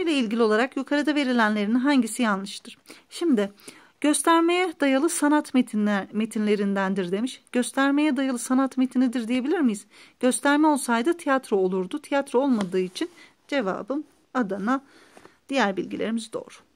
ile ilgili olarak yukarıda verilenlerin hangisi yanlıştır? Şimdi göstermeye dayalı sanat metinler, metinlerindendir demiş. Göstermeye dayalı sanat metinidir diyebilir miyiz? Gösterme olsaydı tiyatro olurdu. Tiyatro olmadığı için cevabım Adana. Diğer bilgilerimiz doğru.